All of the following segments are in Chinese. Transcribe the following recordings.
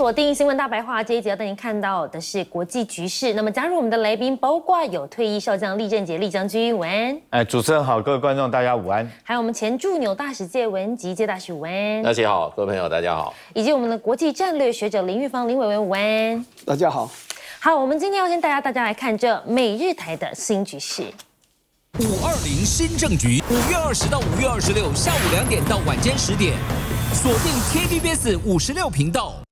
锁定新闻大白话这一集，要带您看到的是国际局势。那么，加入我们的来宾，包括有退役少将厉正杰、厉将军，午安。哎，主持人好，各位观众，大家午安。还有我们前驻纽大使界文及界大使，午安。大家好，各位朋友，大家好。以及我们的国际战略学者林玉芳、林伟文，午安。大家好。好，我们今天要跟大家，大家来看这每日台的新局势。五二零新政局，五月二十到五月二十六，下午两点到晚间十点，锁定 KBS 五十六频道。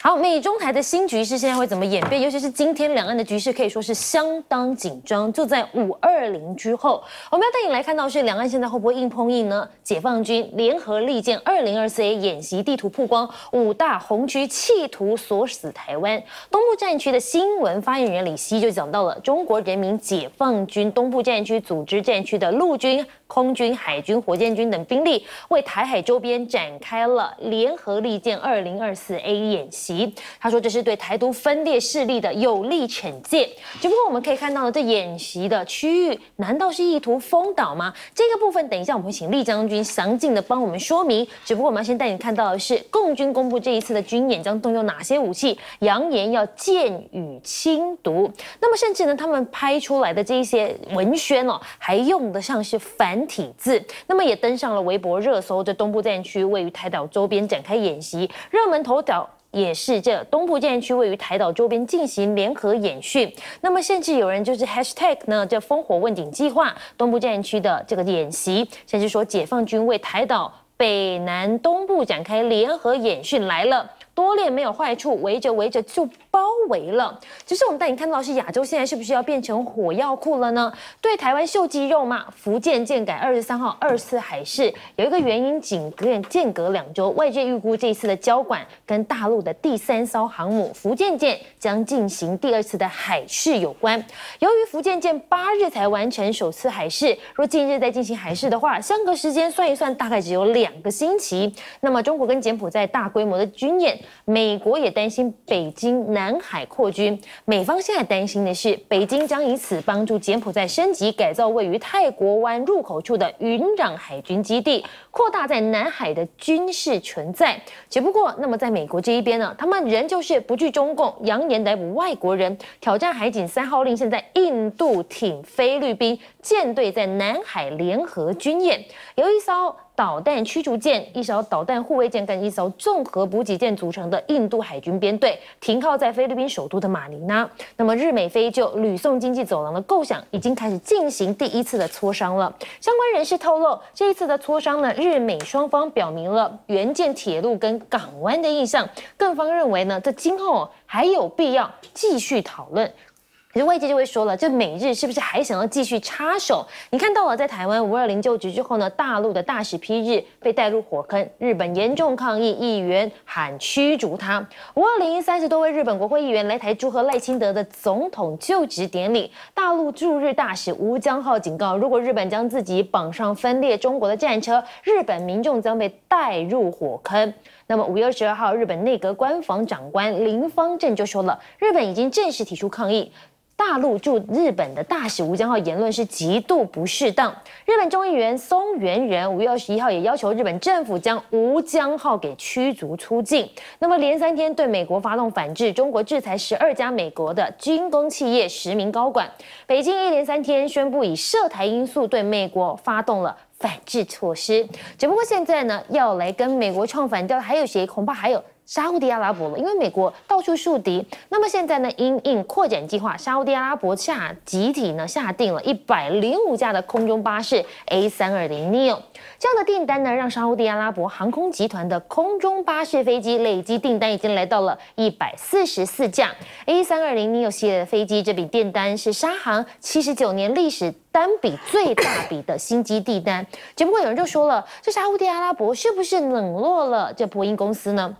好，美中台的新局势现在会怎么演变？尤其是今天两岸的局势可以说是相当紧张。就在五二零之后，我们要带你来看到是两岸现在会不会硬碰硬呢？解放军联合利剑二零二四 A 演习地图曝光，五大红区企图锁死台湾东部战区的新闻发言人李希就讲到了中国人民解放军东部战区组织战区的陆军。空军、海军、火箭军等兵力为台海周边展开了联合利剑二零二四 A 演习。他说这是对台独分裂势力的有力惩戒。只不过我们可以看到呢，这演习的区域难道是意图封岛吗？这个部分等一下我们会请李将军详尽的帮我们说明。只不过我们要先带你看到的是，共军公布这一次的军演将动用哪些武器，扬言要剑雨清毒。那么甚至呢，他们拍出来的这些文宣哦，还用得上是反。体字，那么也登上了微博热搜。这东部战区位于台岛周边展开演习，热门头条也是这东部战区位于台岛周边进行联合演训。那么甚至有人就是 #hashtag 呢这烽火问鼎计划东部战区的这个演习，甚至说解放军为台岛北南东部展开联合演训来了。多练没有坏处，围着围着就包围了。只是我们带你看到，是亚洲现在是不是要变成火药库了呢？对台湾秀肌肉嘛，福建舰改二十三号二次海试，有一个原因，仅隔间隔两周，外界预估这次的交管跟大陆的第三艘航母福建舰将进行第二次的海试有关。由于福建舰八日才完成首次海试，若近日再进行海试的话，相隔时间算一算，大概只有两个星期。那么中国跟柬埔寨大规模的军演。美国也担心北京南海扩军，美方现在担心的是，北京将以此帮助柬埔寨升级改造位于泰国湾入口处的云壤海军基地，扩大在南海的军事存在。只不过，那么在美国这一边呢，他们仍旧是不惧中共，扬言逮捕外国人，挑战海警三号令。现在，印度、挺菲律宾舰队在南海联合军演，有一艘。导弹驱逐舰一艘，导弹护卫舰跟一艘综合补给舰组成的印度海军编队停靠在菲律宾首都的马尼拉。那么，日美菲就吕宋经济走廊的构想已经开始进行第一次的磋商了。相关人士透露，这一次的磋商呢，日美双方表明了援建铁路跟港湾的意向，各方认为呢，这今后还有必要继续讨论。可是外界就会说了，这美日是不是还想要继续插手？你看到了，在台湾五二零就职之后呢，大陆的大使批日被带入火坑，日本严重抗议，议员喊驱逐他。五二零，三十多位日本国会议员来台祝贺赖清德的总统就职典礼。大陆驻日大使吴江浩警告，如果日本将自己绑上分裂中国的战车，日本民众将被带入火坑。那么五月二十二号，日本内阁官房长官林方正就说了，日本已经正式提出抗议。大陆驻日本的大使吴江浩言论是极度不适当。日本众议员松元人五月二十一号也要求日本政府将吴江浩给驱逐出境。那么连三天对美国发动反制，中国制裁十二家美国的军工企业，十名高管。北京一连三天宣布以涉台因素对美国发动了反制措施。只不过现在呢，要来跟美国唱反调的还有谁？恐怕还有。沙地阿拉伯，了，因为美国到处树敌，那么现在呢，因应扩展计划，沙地阿拉伯下集体呢下定了一百零五架的空中巴士 A320neo 这样的订单呢，让沙地阿拉伯航空集团的空中巴士飞机累积订单已经来到了一百四十四架 A320neo 系列的飞机。这笔订单是沙航七十九年历史单笔最大笔的新机订单。只不过有人就说了，这沙地阿拉伯是不是冷落了这波音公司呢？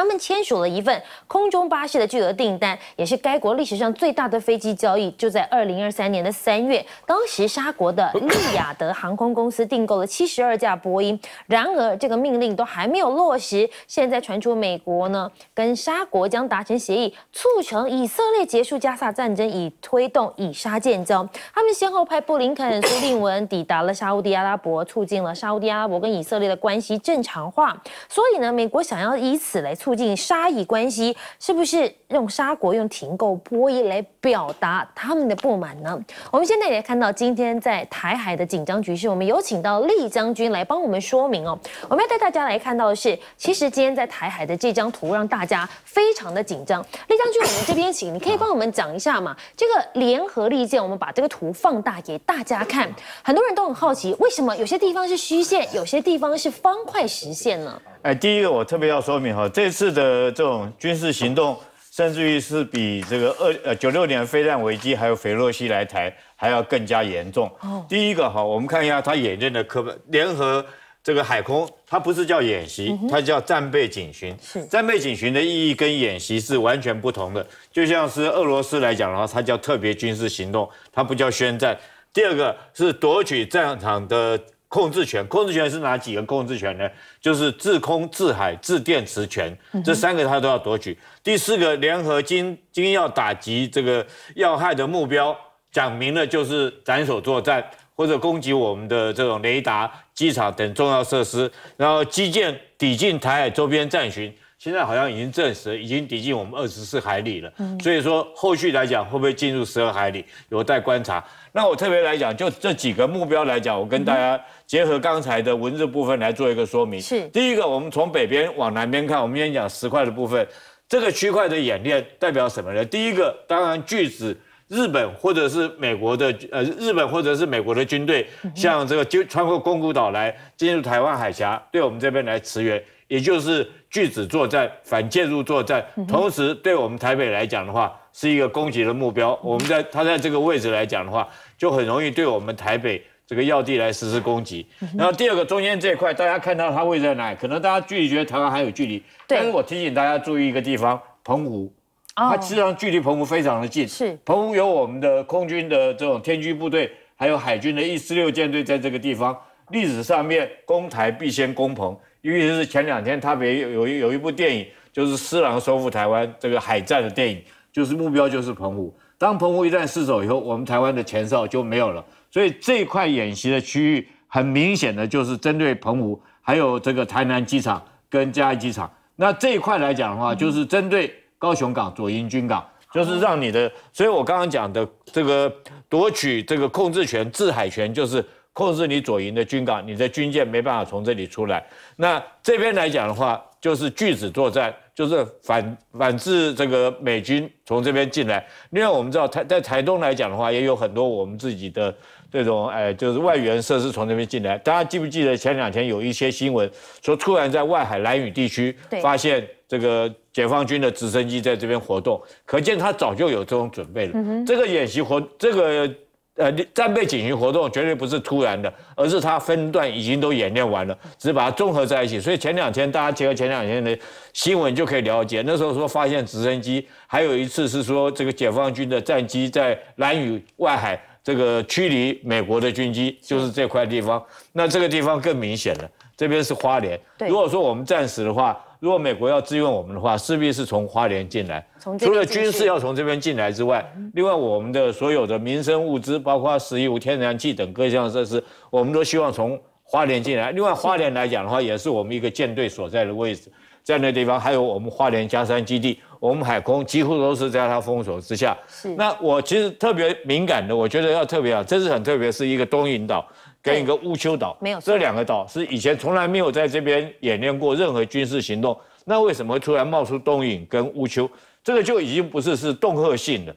他们签署了一份空中巴士的巨额订单，也是该国历史上最大的飞机交易。就在二零二三年的三月，当时沙国的利雅得航空公司订购了七十二架波音。然而，这个命令都还没有落实。现在传出美国呢跟沙国将达成协议，促成以色列结束加萨战争，以推动以沙建交。他们先后派布林肯、苏利文抵达了沙地阿拉伯，促进了沙地阿拉伯跟以色列的关系正常化。所以呢，美国想要以此来促。促进沙以关系，是不是用沙国用停购博弈来表达他们的不满呢？我们现在也看到今天在台海的紧张局势，我们有请到厉将军来帮我们说明哦。我们要带大家来看到的是，其实今天在台海的这张图让大家非常的紧张。厉将军，我们这边请，你可以帮我们讲一下嘛？这个联合利剑，我们把这个图放大给大家看。很多人都很好奇，为什么有些地方是虚线，有些地方是方块实线呢？哎，第一个我特别要说明哈，这。次的这种军事行动，甚至于是比这个二呃九六年飞弹危机还有菲洛西来台还要更加严重。第一个哈，我们看一下他演练的科联合这个海空，它不是叫演习，它叫战备警巡。战备警巡的意义跟演习是完全不同的。就像是俄罗斯来讲的话，它叫特别军事行动，它不叫宣战。第二个是夺取战场的。控制权，控制权是哪几个控制权呢？就是制空、制海、制电池权，这三个他都要夺取。第四个，联合金金要打击这个要害的目标，讲明了就是斩首作战，或者攻击我们的这种雷达、机场等重要设施，然后基建抵近台海周边战巡。现在好像已经证实，已经抵近我们二十四海里了，所以说后续来讲会不会进入十二海里，有待观察。那我特别来讲，就这几个目标来讲，我跟大家结合刚才的文字部分来做一个说明。是，第一个，我们从北边往南边看，我们先讲石块的部分，这个区块的演练代表什么呢？第一个，当然拒子。日本或者是美国的，呃，日本或者是美国的军队，像这个就穿过宫古岛来进入台湾海峡，对我们这边来驰援，也就是。拒止作战、反介入作战，同时对我们台北来讲的话，是一个攻击的目标。我们在他在这个位置来讲的话，就很容易对我们台北这个要地来实施攻击。然后第二个中间这一块，大家看到它位在哪？可能大家距离觉得台湾还有距离，但是我提醒大家注意一个地方——澎湖。它实际上距离澎湖非常的近。是。澎湖有我们的空军的这种天军部队，还有海军的 E 四六舰队在这个地方。历史上面攻台必先攻澎。尤其是前两天，特别有有一部电影，就是施琅收复台湾这个海战的电影，就是目标就是澎湖。当澎湖一旦失守以后，我们台湾的前哨就没有了。所以这一块演习的区域，很明显的就是针对澎湖，还有这个台南机场跟嘉义机场。那这一块来讲的话，就是针对高雄港、左营军港，就是让你的。所以我刚刚讲的这个夺取这个控制权、制海权，就是。控制你左营的军港，你的军舰没办法从这里出来。那这边来讲的话，就是拒止作战，就是反反制这个美军从这边进来。另外，我们知道台在台东来讲的话，也有很多我们自己的这种哎，就是外援设施从这边进来。大家记不记得前两天有一些新闻说，突然在外海蓝屿地区发现这个解放军的直升机在这边活动，可见他早就有这种准备了。这个演习活，这个。呃，战备警巡活动绝对不是突然的，而是它分段已经都演练完了，只是把它综合在一起。所以前两天大家结合前两天的新闻就可以了解，那时候说发现直升机，还有一次是说这个解放军的战机在蓝屿外海这个驱离美国的军机，就是这块地方。那这个地方更明显了，这边是花莲。如果说我们战时的话，如果美国要支援我们的话，势必是从花莲进来。除了军事要从这边进来之外，另外我们的所有的民生物资，包括石油、天然气等各项设施，我们都希望从花莲进来。另外，花莲来讲的话，也是我们一个舰队所在的位置，在那地方还有我们花莲加山基地，我们海空几乎都是在它封锁之下。那我其实特别敏感的，我觉得要特别啊，这是很特别，是一个东引岛。跟一个乌丘岛没有，这两个岛是以前从来没有在这边演练过任何军事行动，那为什么突然冒出东引跟乌丘？这个就已经不是是恫吓性的，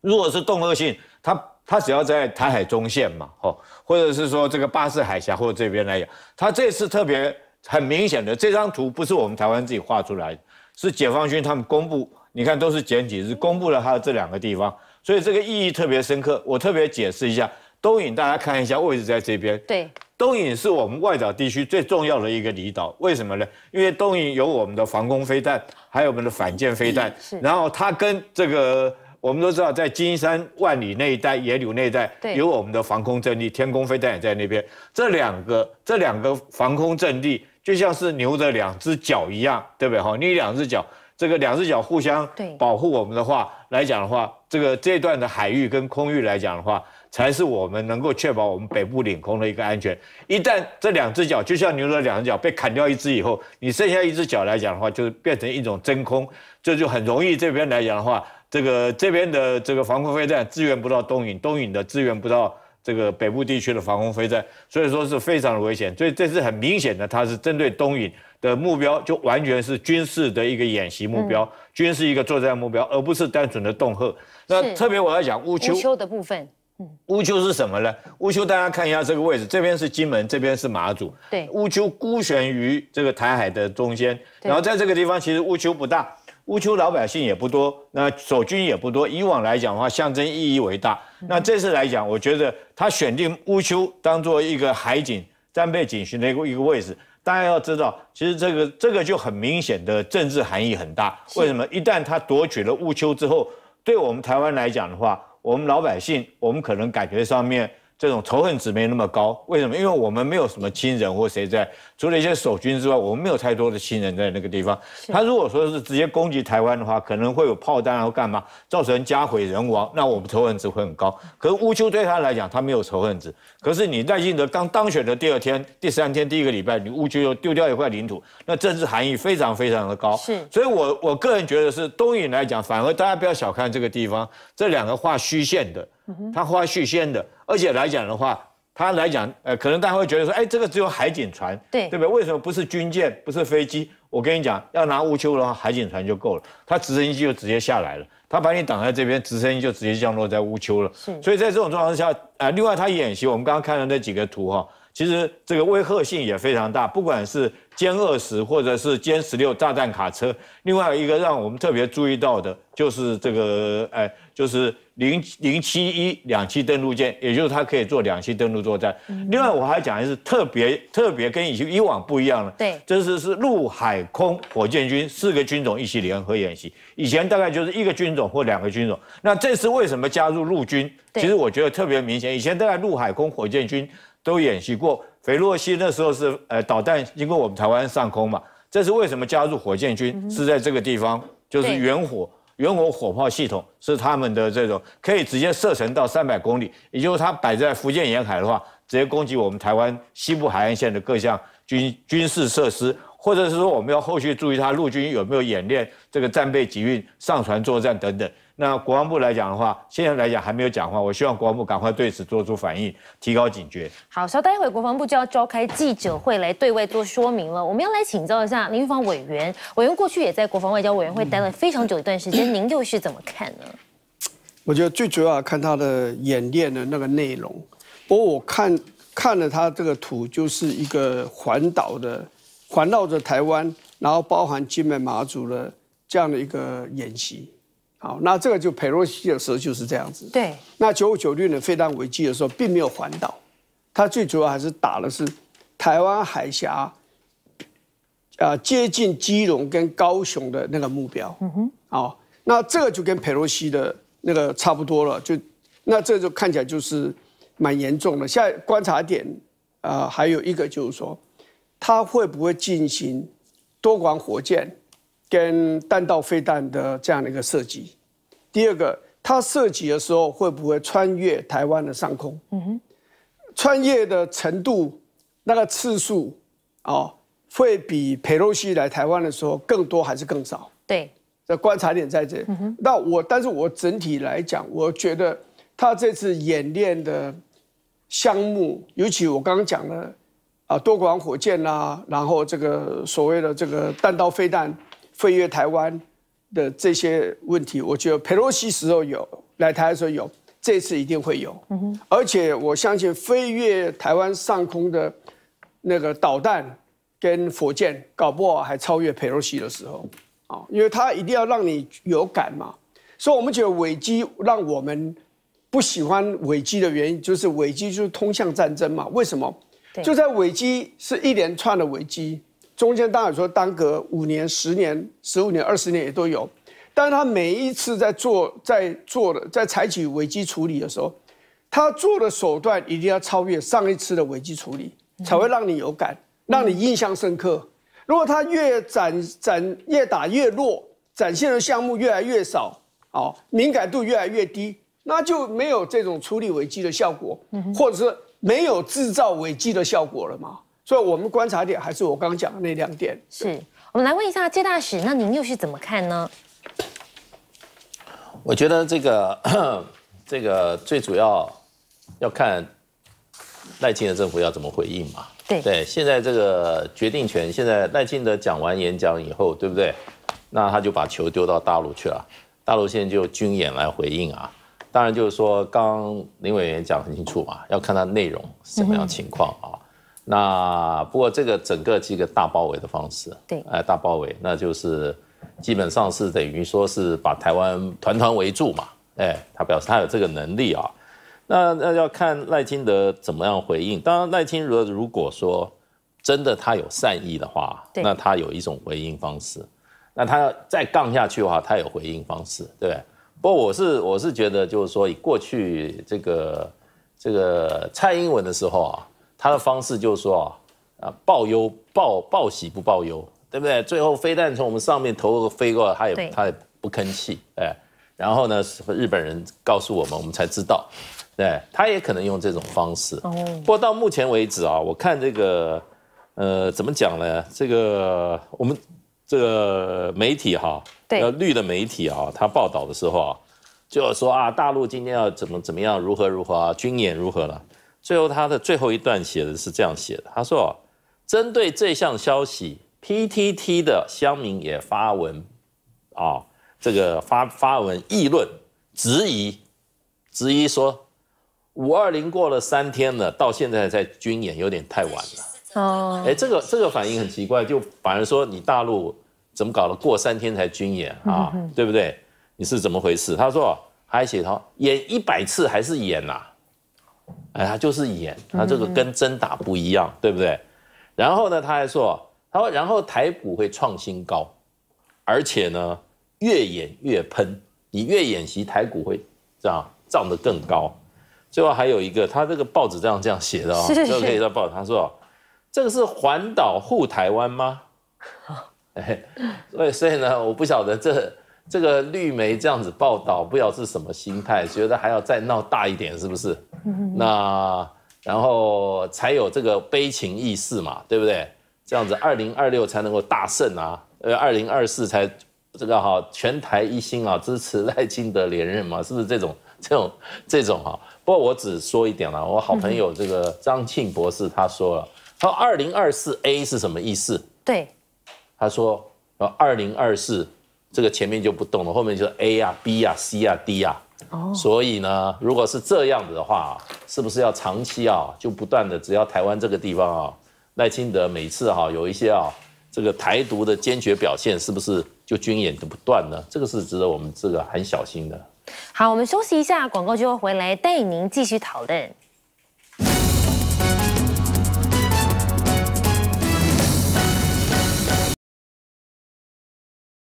如果是恫吓性，他他只要在台海中线嘛，哦，或者是说这个巴士海峡或这边来讲，他这次特别很明显的这张图不是我们台湾自己画出来，是解放军他们公布，你看都是剪辑，是公布了他的这两个地方，所以这个意义特别深刻，我特别解释一下。东引，大家看一下位置在这边。对，东引是我们外岛地区最重要的一个离岛。为什么呢？因为东引有我们的防空飞弹，还有我们的反舰飞弹。是。然后它跟这个，我们都知道，在金山万里那一带、野柳那一带，有我们的防空阵地，天空飞弹也在那边。这两个，这两个防空阵地就像是牛的两只脚一样，对不对？哈，你两只脚，这个两只脚互相保护我们的话，来讲的话，这个这段的海域跟空域来讲的话。才是我们能够确保我们北部领空的一个安全。一旦这两只脚就像牛的两只脚被砍掉一只以后，你剩下一只脚来讲的话，就是变成一种真空，这就很容易这边来讲的话，这个这边的这个防空飞弹支援不到东引，东引的支援不到这个北部地区的防空飞弹，所以说是非常的危险。所以这是很明显的，它是针对东引的目标，就完全是军事的一个演习目标，军事一个作战目标，而不是单纯的恫吓。那特别我要讲乌秋的部分。乌丘是什么呢？乌丘大家看一下这个位置，这边是金门，这边是马祖，对，乌丘孤悬于这个台海的中间。然后在这个地方，其实乌丘不大，乌丘老百姓也不多，那守军也不多。以往来讲的话，象征意义为大。那这次来讲，我觉得他选定乌丘当做一个海警战备警巡的一个位置，大家要知道，其实这个这个就很明显的政治含义很大。为什么？一旦他夺取了乌丘之后，对我们台湾来讲的话。我们老百姓，我们可能感觉上面。这种仇恨值没那么高，为什么？因为我们没有什么亲人或谁在，除了一些守军之外，我们没有太多的亲人在那个地方。他如果说是直接攻击台湾的话，可能会有炮弹要干嘛，造成家毁人亡，那我们仇恨值会很高。可是乌丘对他来讲，他没有仇恨值。可是你赖幸德刚当选的第二天、第三天、第一个礼拜，你乌丘又丢掉一块领土，那政治含义非常非常的高。是，所以我我个人觉得是东引来讲，反而大家不要小看这个地方，这两个画虚线的。他画虚线的，而且来讲的话，他来讲，呃，可能大家会觉得说，哎，这个只有海警船，对对不对？为什么不是军舰，不是飞机？我跟你讲，要拿乌丘的话，海警船就够了，它直升机就直接下来了，它把你挡在这边，直升机就直接降落在乌丘了。所以，在这种状况下，啊，另外他演习，我们刚刚看的那几个图哈。其实这个威吓性也非常大，不管是歼二十或者是歼十六炸弹卡车。另外一个让我们特别注意到的，就是这个哎，就是零零七一两栖登陆舰，也就是它可以做两栖登陆作战。另外我还讲的是特别特别跟以前以往不一样了，对，这是是陆海空火箭军四个军种一起联合演习。以前大概就是一个军种或两个军种。那这次为什么加入陆军？其实我觉得特别明显，以前都概陆海空火箭军。都演习过，斐洛西那时候是呃导弹，经过我们台湾上空嘛，这是为什么加入火箭军是在这个地方，就是远火远火火炮系统是他们的这种可以直接射程到三百公里，也就是它摆在福建沿海的话，直接攻击我们台湾西部海岸线的各项军军事设施。或者是说，我们要后续注意他陆军有没有演练这个战备集运、上船作战等等。那国防部来讲的话，现在来讲还没有讲话，我希望国防部赶快对此做出反应，提高警觉。好，稍待会，国防部就要召开记者会来对外做说明了。我们要来请教一下林玉芳委员，委员过去也在国防外交委员会待了非常久一段时间，您又是怎么看呢？我觉得最主要看他的演练的那个内容。不过我看看了他这个图，就是一个环岛的。环绕着台湾，然后包含金门、马祖的这样的一个演习，好，那这个就佩洛西的时候就是这样子。对。那九五九六年飞弹危机的时候，并没有环岛，它最主要还是打的是台湾海峡，啊，接近基隆跟高雄的那个目标。嗯哼。好，那这个就跟佩洛西的那个差不多了，就那这就看起来就是蛮严重的。现在观察点啊，还有一个就是说。它会不会进行多管火箭跟弹道飞弹的这样的一个设计？第二个，它设计的时候会不会穿越台湾的上空？嗯哼，穿越的程度、那个次数，哦，会比佩洛西来台湾的时候更多还是更少？对，这观察点在这。那我，但是我整体来讲，我觉得他这次演练的项目，尤其我刚刚讲的。啊，多管火箭啦，然后这个所谓的这个弹道飞弹飞越台湾的这些问题，我觉得佩洛西时候有来台的时候有，这次一定会有。嗯哼，而且我相信飞越台湾上空的那个导弹跟火箭，搞不好还超越佩洛西的时候啊，因为它一定要让你有感嘛。所以，我们觉得危机让我们不喜欢危机的原因，就是危机就是通向战争嘛？为什么？就在危机是一连串的危机，中间当然说耽搁五年、十年、十五年、二十年也都有，但是他每一次在做在做的在采取危机处理的时候，他做的手段一定要超越上一次的危机处理，才会让你有感，让你印象深刻。如果他越展展越打越弱，展现的项目越来越少，哦，敏感度越来越低，那就没有这种处理危机的效果，或者是。没有制造危纪的效果了嘛。所以，我们观察点还是我刚刚讲的那两点。是我们来问一下谢大使，那您又是怎么看呢？我觉得这个 这个最主要要看赖清德政府要怎么回应嘛。对对，现在这个决定权，现在赖清德讲完演讲以后，对不对？那他就把球丢到大陆去了，大陆现在就军演来回应啊。当然，就是说，刚林委员讲很清楚嘛，要看它内容是什么样情况啊。那不过这个整个是一个大包围的方式，对，哎，大包围，那就是基本上是等于说是把台湾团团围住嘛。哎，他表示他有这个能力啊。那那要看赖清德怎么样回应。当然，赖清德如果说真的他有善意的话，那他有一种回应方式。那他再杠下去的话，他有回应方式，对不对？不，我是我是觉得，就是说，以过去这个这个蔡英文的时候啊，他的方式就是说啊，啊报忧报报喜不报忧，对不对？最后飞弹从我们上面投飞过来，他也他也不吭气，哎，然后呢，日本人告诉我们，我们才知道，对，他也可能用这种方式。哦。不过到目前为止啊，我看这个呃，怎么讲呢？这个我们这个媒体哈。那绿的媒体啊，他报道的时候啊，就说啊，大陆今天要怎么怎么样，如何如何啊，军演如何了。最后他的最后一段写的是这样写的，他说，针对这项消息，PTT 的乡民也发文，啊，这个发发文议论，质疑，质疑说，五二零过了三天了，到现在在军演，有点太晚了。哦，哎，这个这个反应很奇怪，就反而说你大陆。怎么搞的？过三天才军演啊，对不对？你是怎么回事？他说，还写他演一百次还是演呐？哎，他就是演，他这个跟真打不一样，对不对？然后呢，他还说，他说，然后台股会创新高，而且呢，越演越喷，你越演习台股会这样涨得更高。最后还有一个，他这个报纸这样这样写的哦，就可以这报他说，这个是环岛护台湾吗？所以所以呢，我不晓得这这个绿媒这样子报道，不晓得是什么心态，觉得还要再闹大一点，是不是？那然后才有这个悲情意识嘛，对不对？这样子，二零二六才能够大胜啊，呃，二零二四才这个哈全台一心啊，支持赖清德连任嘛，是不是这种这种这种哈？不过我只说一点了，我好朋友这个张庆博士他说了，他说二零二四 A 是什么意思？对。他说：“啊，二零二四，这个前面就不动了，后面就是 A 呀、B 呀、C 呀、D 呀。哦，所以呢，如果是这样子的话，是不是要长期啊，就不断的？只要台湾这个地方啊，赖清德每次哈有一些啊，这个台独的坚决表现，是不是就军演都不断呢？这个是值得我们这个很小心的。好，我们休息一下，广告就会回来带您继续讨论。”